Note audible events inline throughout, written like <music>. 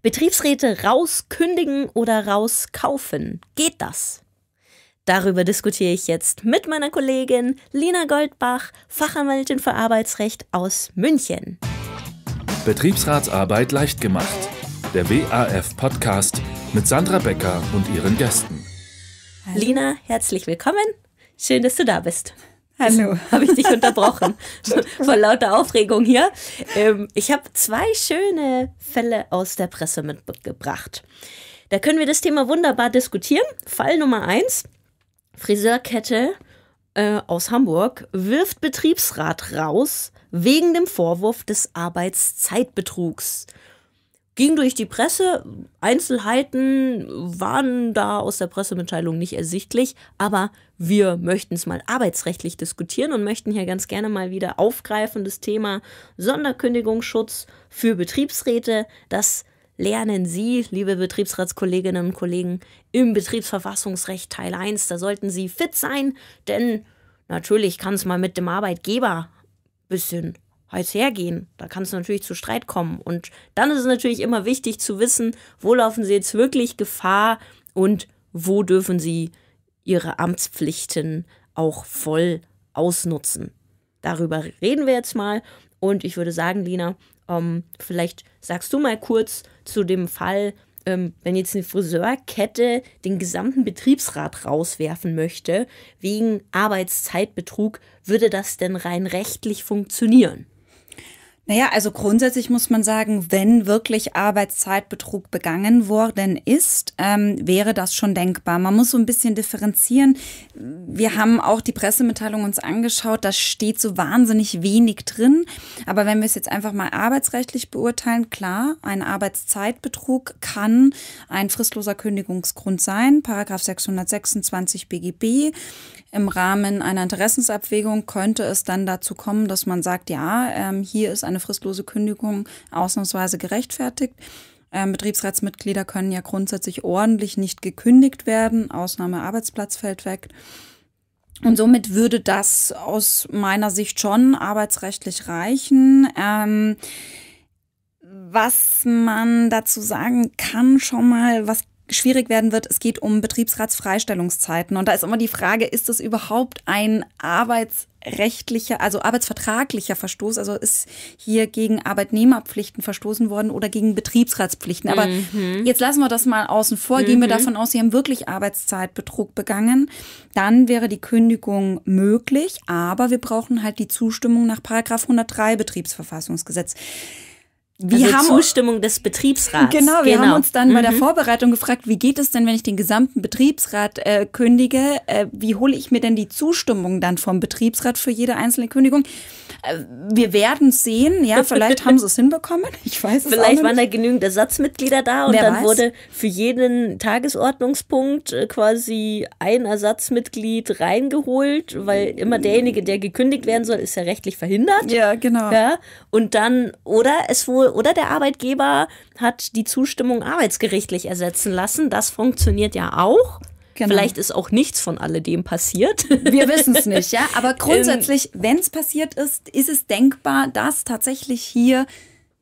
Betriebsräte rauskündigen oder rauskaufen. Geht das? Darüber diskutiere ich jetzt mit meiner Kollegin Lina Goldbach, Fachanwältin für Arbeitsrecht aus München. Betriebsratsarbeit leicht gemacht. Der WAF-Podcast mit Sandra Becker und ihren Gästen. Lina, herzlich willkommen. Schön, dass du da bist. Hallo. <laughs> Habe ich dich unterbrochen <laughs> vor lauter Aufregung hier. Ähm, ich habe zwei schöne Fälle aus der Presse mitgebracht. Da können wir das Thema wunderbar diskutieren. Fall Nummer eins: Friseurkette äh, aus Hamburg wirft Betriebsrat raus wegen dem Vorwurf des Arbeitszeitbetrugs ging durch die Presse. Einzelheiten waren da aus der Pressemitteilung nicht ersichtlich, aber wir möchten es mal arbeitsrechtlich diskutieren und möchten hier ganz gerne mal wieder aufgreifen das Thema Sonderkündigungsschutz für Betriebsräte. Das lernen Sie, liebe Betriebsratskolleginnen und Kollegen, im Betriebsverfassungsrecht Teil 1. Da sollten Sie fit sein, denn natürlich kann es mal mit dem Arbeitgeber ein bisschen als hergehen. Da kann es natürlich zu Streit kommen. Und dann ist es natürlich immer wichtig zu wissen, wo laufen sie jetzt wirklich Gefahr und wo dürfen sie ihre Amtspflichten auch voll ausnutzen. Darüber reden wir jetzt mal. Und ich würde sagen, Lina, ähm, vielleicht sagst du mal kurz zu dem Fall, ähm, wenn jetzt eine Friseurkette den gesamten Betriebsrat rauswerfen möchte, wegen Arbeitszeitbetrug, würde das denn rein rechtlich funktionieren? Naja, also grundsätzlich muss man sagen, wenn wirklich Arbeitszeitbetrug begangen worden ist, ähm, wäre das schon denkbar. Man muss so ein bisschen differenzieren. Wir haben auch die Pressemitteilung uns angeschaut, da steht so wahnsinnig wenig drin. Aber wenn wir es jetzt einfach mal arbeitsrechtlich beurteilen, klar, ein Arbeitszeitbetrug kann ein fristloser Kündigungsgrund sein. Paragraph 626 BGB. Im Rahmen einer Interessensabwägung könnte es dann dazu kommen, dass man sagt, ja, ähm, hier ist ein eine fristlose Kündigung ausnahmsweise gerechtfertigt. Ähm, Betriebsratsmitglieder können ja grundsätzlich ordentlich nicht gekündigt werden. Ausnahme Arbeitsplatz fällt weg. Und somit würde das aus meiner Sicht schon arbeitsrechtlich reichen. Ähm, was man dazu sagen kann, schon mal, was schwierig werden wird, es geht um Betriebsratsfreistellungszeiten. Und da ist immer die Frage, ist das überhaupt ein Arbeits rechtlicher, also arbeitsvertraglicher Verstoß. Also ist hier gegen Arbeitnehmerpflichten verstoßen worden oder gegen Betriebsratspflichten. Aber mhm. jetzt lassen wir das mal außen vor. Mhm. Gehen wir mhm. davon aus, Sie haben wirklich Arbeitszeitbetrug begangen. Dann wäre die Kündigung möglich, aber wir brauchen halt die Zustimmung nach Paragraph 103 Betriebsverfassungsgesetz. Wir also haben Zustimmung des Betriebsrats. Genau, wir genau. haben uns dann mhm. bei der mhm. Vorbereitung gefragt, wie geht es denn, wenn ich den gesamten Betriebsrat äh, kündige? Äh, wie hole ich mir denn die Zustimmung dann vom Betriebsrat für jede einzelne Kündigung? Äh, wir werden sehen. Ja, vielleicht haben sie es <laughs> hinbekommen. Ich weiß es Vielleicht waren da genügend Ersatzmitglieder da und Wer dann weiß. wurde für jeden Tagesordnungspunkt äh, quasi ein Ersatzmitglied reingeholt, weil immer derjenige, der gekündigt werden soll, ist ja rechtlich verhindert. Ja, genau. Ja, und dann, oder es wurde oder der Arbeitgeber hat die Zustimmung arbeitsgerichtlich ersetzen lassen. Das funktioniert ja auch. Genau. Vielleicht ist auch nichts von alledem passiert. Wir wissen es <laughs> nicht, ja. Aber ähm, grundsätzlich, wenn es passiert ist, ist es denkbar, dass tatsächlich hier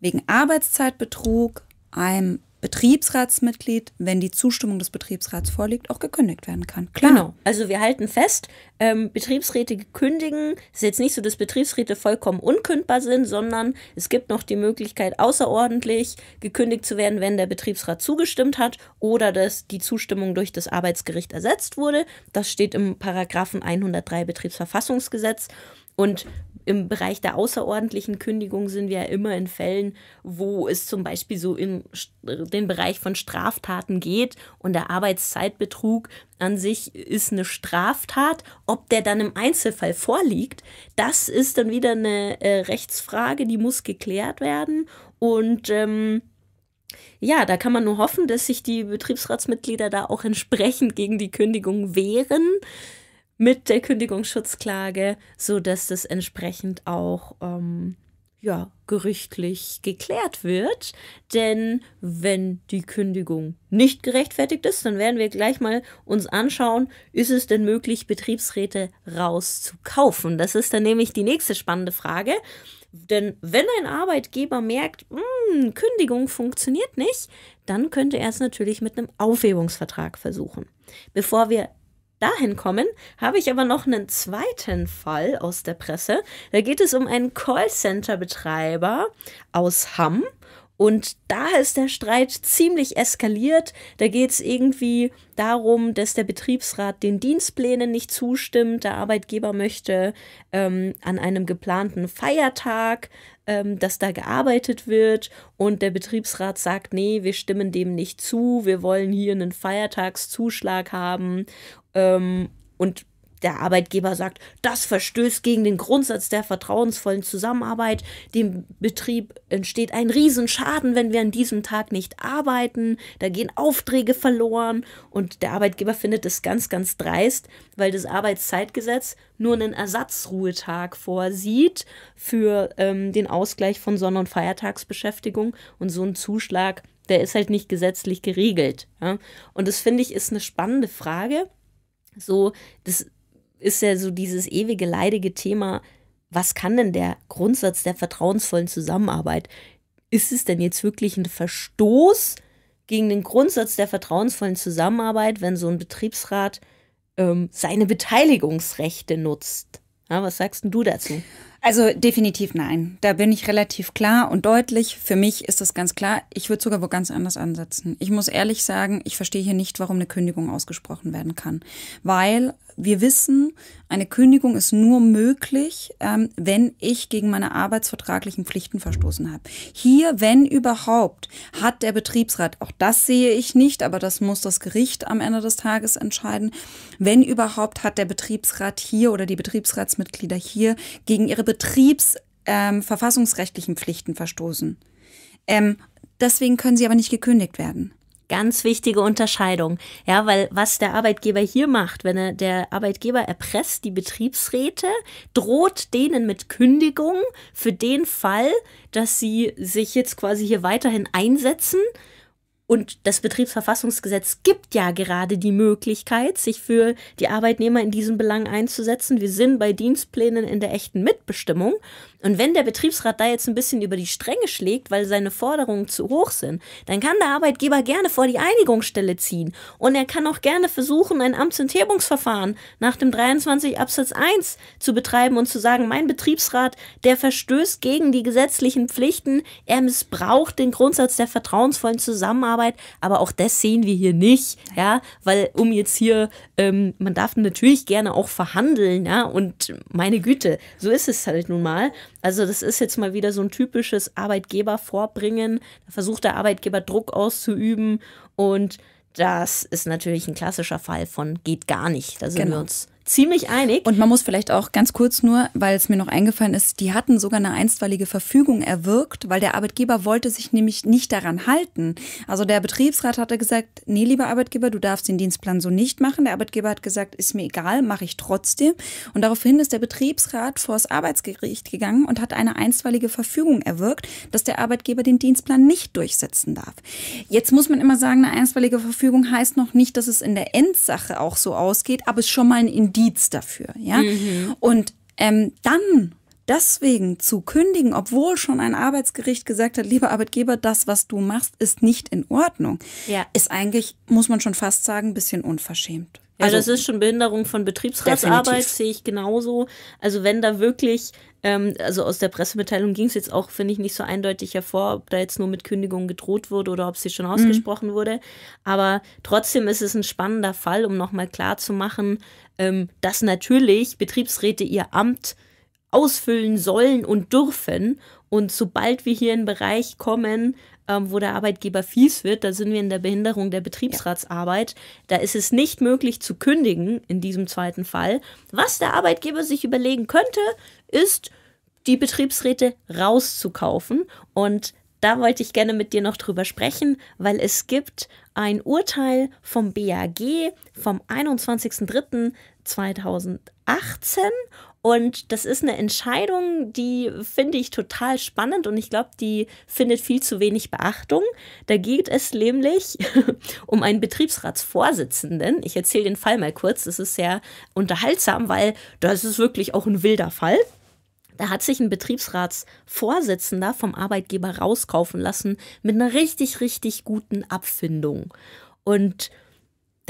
wegen Arbeitszeitbetrug einem Betriebsratsmitglied, wenn die Zustimmung des Betriebsrats vorliegt, auch gekündigt werden kann. Klar. Genau. Also wir halten fest, ähm, Betriebsräte kündigen. Es ist jetzt nicht so, dass Betriebsräte vollkommen unkündbar sind, sondern es gibt noch die Möglichkeit, außerordentlich gekündigt zu werden, wenn der Betriebsrat zugestimmt hat oder dass die Zustimmung durch das Arbeitsgericht ersetzt wurde. Das steht im Paragraphen 103 Betriebsverfassungsgesetz. Und im Bereich der außerordentlichen Kündigung sind wir ja immer in Fällen, wo es zum Beispiel so in den Bereich von Straftaten geht und der Arbeitszeitbetrug an sich ist eine Straftat. Ob der dann im Einzelfall vorliegt, das ist dann wieder eine äh, Rechtsfrage, die muss geklärt werden und ähm, ja, da kann man nur hoffen, dass sich die Betriebsratsmitglieder da auch entsprechend gegen die Kündigung wehren mit der Kündigungsschutzklage, sodass das entsprechend auch ähm, ja, gerichtlich geklärt wird. Denn wenn die Kündigung nicht gerechtfertigt ist, dann werden wir gleich mal uns anschauen, ist es denn möglich, Betriebsräte rauszukaufen? Das ist dann nämlich die nächste spannende Frage. Denn wenn ein Arbeitgeber merkt, hm, Kündigung funktioniert nicht, dann könnte er es natürlich mit einem Aufhebungsvertrag versuchen. Bevor wir dahin kommen, habe ich aber noch einen zweiten Fall aus der Presse. Da geht es um einen Callcenter-Betreiber aus Hamm. Und da ist der Streit ziemlich eskaliert. Da geht es irgendwie darum, dass der Betriebsrat den Dienstplänen nicht zustimmt. Der Arbeitgeber möchte ähm, an einem geplanten Feiertag, ähm, dass da gearbeitet wird. Und der Betriebsrat sagt, nee, wir stimmen dem nicht zu. Wir wollen hier einen Feiertagszuschlag haben. Ähm, und der Arbeitgeber sagt, das verstößt gegen den Grundsatz der vertrauensvollen Zusammenarbeit. Dem Betrieb entsteht ein Riesenschaden, wenn wir an diesem Tag nicht arbeiten. Da gehen Aufträge verloren. Und der Arbeitgeber findet das ganz, ganz dreist, weil das Arbeitszeitgesetz nur einen Ersatzruhetag vorsieht für ähm, den Ausgleich von Sonn- und Feiertagsbeschäftigung. Und so ein Zuschlag, der ist halt nicht gesetzlich geregelt. Ja? Und das finde ich ist eine spannende Frage so, das ist ja so dieses ewige leidige Thema, was kann denn der Grundsatz der vertrauensvollen Zusammenarbeit? Ist es denn jetzt wirklich ein Verstoß gegen den Grundsatz der vertrauensvollen Zusammenarbeit, wenn so ein Betriebsrat ähm, seine Beteiligungsrechte nutzt? Ja, was sagst denn du dazu? Also definitiv nein. Da bin ich relativ klar und deutlich. Für mich ist das ganz klar. Ich würde sogar wo ganz anders ansetzen. Ich muss ehrlich sagen, ich verstehe hier nicht, warum eine Kündigung ausgesprochen werden kann. Weil wir wissen, eine Kündigung ist nur möglich, ähm, wenn ich gegen meine arbeitsvertraglichen Pflichten verstoßen habe. Hier, wenn überhaupt, hat der Betriebsrat, auch das sehe ich nicht, aber das muss das Gericht am Ende des Tages entscheiden, wenn überhaupt hat der Betriebsrat hier oder die Betriebsratsmitglieder hier gegen ihre betriebsverfassungsrechtlichen ähm, Pflichten verstoßen. Ähm, deswegen können sie aber nicht gekündigt werden. Ganz wichtige Unterscheidung. Ja, weil was der Arbeitgeber hier macht, wenn er der Arbeitgeber erpresst die Betriebsräte, droht denen mit Kündigung für den Fall, dass sie sich jetzt quasi hier weiterhin einsetzen. Und das Betriebsverfassungsgesetz gibt ja gerade die Möglichkeit, sich für die Arbeitnehmer in diesem Belang einzusetzen. Wir sind bei Dienstplänen in der echten Mitbestimmung. Und wenn der Betriebsrat da jetzt ein bisschen über die Stränge schlägt, weil seine Forderungen zu hoch sind, dann kann der Arbeitgeber gerne vor die Einigungsstelle ziehen. Und er kann auch gerne versuchen, ein Amtsenthebungsverfahren nach dem 23 Absatz 1 zu betreiben und zu sagen, mein Betriebsrat, der verstößt gegen die gesetzlichen Pflichten, er missbraucht den Grundsatz der vertrauensvollen Zusammenarbeit, aber auch das sehen wir hier nicht, ja, weil um jetzt hier, ähm, man darf natürlich gerne auch verhandeln, ja, und meine Güte, so ist es halt nun mal. Also das ist jetzt mal wieder so ein typisches Arbeitgebervorbringen. Da versucht der Arbeitgeber Druck auszuüben und das ist natürlich ein klassischer Fall von geht gar nicht. Da sind genau. wir uns ziemlich einig. Und man muss vielleicht auch ganz kurz nur, weil es mir noch eingefallen ist, die hatten sogar eine einstweilige Verfügung erwirkt, weil der Arbeitgeber wollte sich nämlich nicht daran halten. Also der Betriebsrat hatte gesagt, nee, lieber Arbeitgeber, du darfst den Dienstplan so nicht machen. Der Arbeitgeber hat gesagt, ist mir egal, mache ich trotzdem. Und daraufhin ist der Betriebsrat vors Arbeitsgericht gegangen und hat eine einstweilige Verfügung erwirkt, dass der Arbeitgeber den Dienstplan nicht durchsetzen darf. Jetzt muss man immer sagen, eine einstweilige Verfügung heißt noch nicht, dass es in der Endsache auch so ausgeht, aber es ist schon mal ein Indiz Indiz dafür. Ja? Mhm. Und ähm, dann deswegen zu kündigen, obwohl schon ein Arbeitsgericht gesagt hat, lieber Arbeitgeber, das, was du machst, ist nicht in Ordnung, ja. ist eigentlich, muss man schon fast sagen, ein bisschen unverschämt. Also, also es ist schon Behinderung von Betriebsratsarbeit, sehe ich genauso. Also wenn da wirklich ähm, also aus der Pressemitteilung ging es jetzt auch, finde ich, nicht so eindeutig hervor, ob da jetzt nur mit Kündigungen gedroht wurde oder ob sie schon mhm. ausgesprochen mhm. wurde. Aber trotzdem ist es ein spannender Fall, um nochmal klar zu machen, ähm, dass natürlich Betriebsräte ihr Amt äh, ausfüllen sollen und dürfen. Und sobald wir hier in den Bereich kommen, ähm, wo der Arbeitgeber fies wird, da sind wir in der Behinderung der Betriebsratsarbeit, da ist es nicht möglich zu kündigen in diesem zweiten Fall. Was der Arbeitgeber sich überlegen könnte, ist, die Betriebsräte rauszukaufen. Und da wollte ich gerne mit dir noch drüber sprechen, weil es gibt ein Urteil vom BAG vom 21.03.2018 und das ist eine Entscheidung, die finde ich total spannend und ich glaube, die findet viel zu wenig Beachtung. Da geht es nämlich <laughs> um einen Betriebsratsvorsitzenden. Ich erzähle den Fall mal kurz. Das ist sehr unterhaltsam, weil das ist wirklich auch ein wilder Fall. Da hat sich ein Betriebsratsvorsitzender vom Arbeitgeber rauskaufen lassen mit einer richtig, richtig guten Abfindung. Und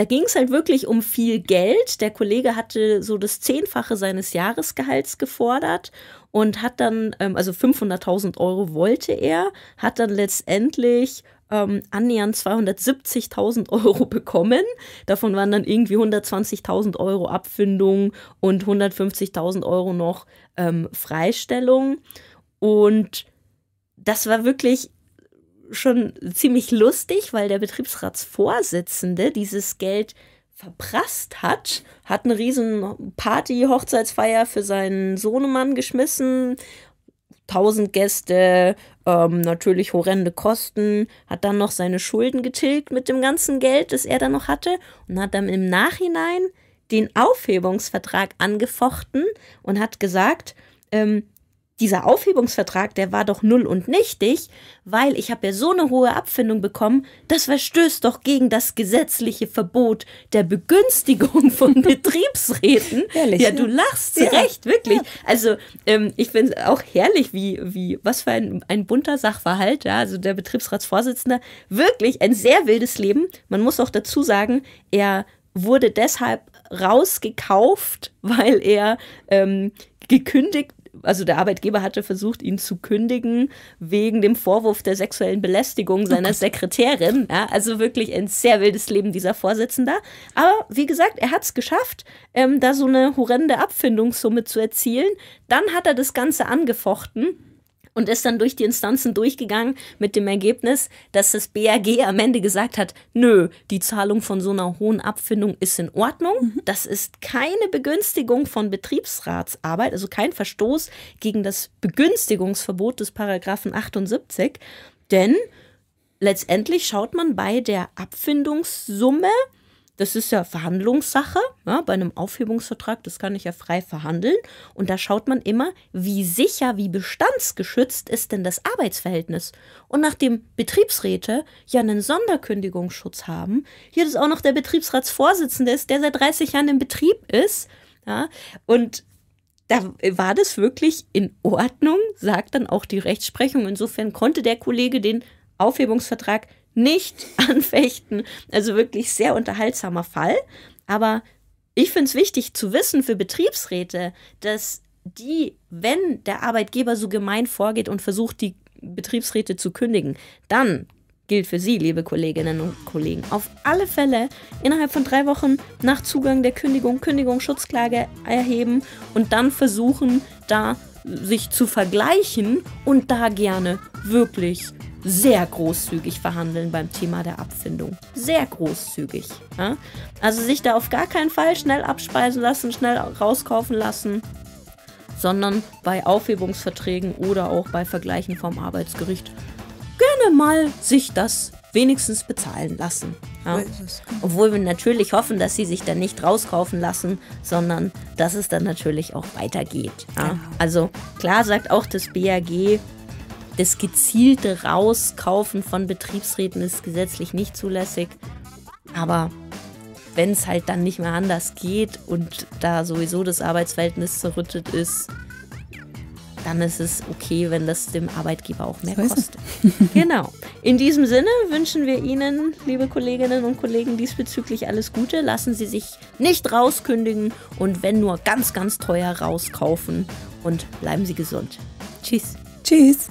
da ging es halt wirklich um viel Geld. Der Kollege hatte so das Zehnfache seines Jahresgehalts gefordert und hat dann, ähm, also 500.000 Euro wollte er, hat dann letztendlich ähm, annähernd 270.000 <laughs> Euro bekommen. Davon waren dann irgendwie 120.000 Euro Abfindung und 150.000 Euro noch ähm, Freistellung. Und das war wirklich schon ziemlich lustig, weil der Betriebsratsvorsitzende dieses Geld verprasst hat, hat eine riesen Party, Hochzeitsfeier für seinen Sohnemann geschmissen, tausend Gäste, ähm, natürlich horrende Kosten, hat dann noch seine Schulden getilgt mit dem ganzen Geld, das er dann noch hatte und hat dann im Nachhinein den Aufhebungsvertrag angefochten und hat gesagt, ähm, dieser Aufhebungsvertrag, der war doch null und nichtig, weil ich habe ja so eine hohe Abfindung bekommen, das verstößt doch gegen das gesetzliche Verbot der Begünstigung <laughs> von Betriebsräten. Herrlich, ja, du lachst ja. recht, wirklich. Ja. Also ähm, ich finde es auch herrlich, wie, wie, was für ein, ein bunter Sachverhalt, ja, also der Betriebsratsvorsitzende, wirklich ein sehr wildes Leben. Man muss auch dazu sagen, er wurde deshalb rausgekauft, weil er ähm, gekündigt also der Arbeitgeber hatte versucht, ihn zu kündigen wegen dem Vorwurf der sexuellen Belästigung oh seiner oh Sekretärin. Ja, also wirklich ein sehr wildes Leben dieser Vorsitzender. Aber wie gesagt, er hat es geschafft, ähm, da so eine horrende Abfindungssumme zu erzielen. Dann hat er das Ganze angefochten und ist dann durch die Instanzen durchgegangen mit dem Ergebnis, dass das BAG am Ende gesagt hat, nö, die Zahlung von so einer hohen Abfindung ist in Ordnung. Mhm. Das ist keine Begünstigung von Betriebsratsarbeit, also kein Verstoß gegen das Begünstigungsverbot des Paragraphen 78, denn letztendlich schaut man bei der Abfindungssumme das ist ja Verhandlungssache ja, ne? bei einem Aufhebungsvertrag, das kann ich ja frei verhandeln. Und da schaut man immer, wie sicher, wie bestandsgeschützt ist denn das Arbeitsverhältnis. Und nachdem Betriebsräte ja einen Sonderkündigungsschutz haben, hier ist auch noch der Betriebsratsvorsitzende ist, der seit 30 Jahren im Betrieb ist. Ja, und da war das wirklich in Ordnung, sagt dann auch die Rechtsprechung. Insofern konnte der Kollege den Aufhebungsvertrag nicht <laughs> anfechten. Also wirklich sehr unterhaltsamer Fall. Aber ich finde es wichtig zu wissen für Betriebsräte, dass die, wenn der Arbeitgeber so gemein vorgeht und versucht, die Betriebsräte zu kündigen, dann gilt für Sie, liebe Kolleginnen und Kollegen, auf alle Fälle innerhalb von drei Wochen nach Zugang der Kündigung Kündigungsschutzklage erheben und dann versuchen, da sich zu vergleichen und da gerne wirklich sehr großzügig verhandeln beim Thema der Abfindung. Sehr großzügig. Ja? Also sich da auf gar keinen Fall schnell abspeisen lassen, schnell rauskaufen lassen, sondern bei Aufhebungsverträgen oder auch bei Vergleichen vom Arbeitsgericht gerne mal sich das wenigstens bezahlen lassen. Ja? Genau. Obwohl wir natürlich hoffen, dass sie sich dann nicht rauskaufen lassen, sondern dass es dann natürlich auch weitergeht. Ja? Genau. Also klar sagt auch das BAG, das gezielte Rauskaufen von Betriebsräten ist gesetzlich nicht zulässig. Aber wenn es halt dann nicht mehr anders geht und da sowieso das Arbeitsverhältnis zerrüttet ist, dann ist es okay, wenn das dem Arbeitgeber auch mehr so kostet. <laughs> genau. In diesem Sinne wünschen wir Ihnen, liebe Kolleginnen und Kollegen, diesbezüglich alles Gute. Lassen Sie sich nicht rauskündigen und wenn nur ganz, ganz teuer rauskaufen und bleiben Sie gesund. Tschüss. Tschüss.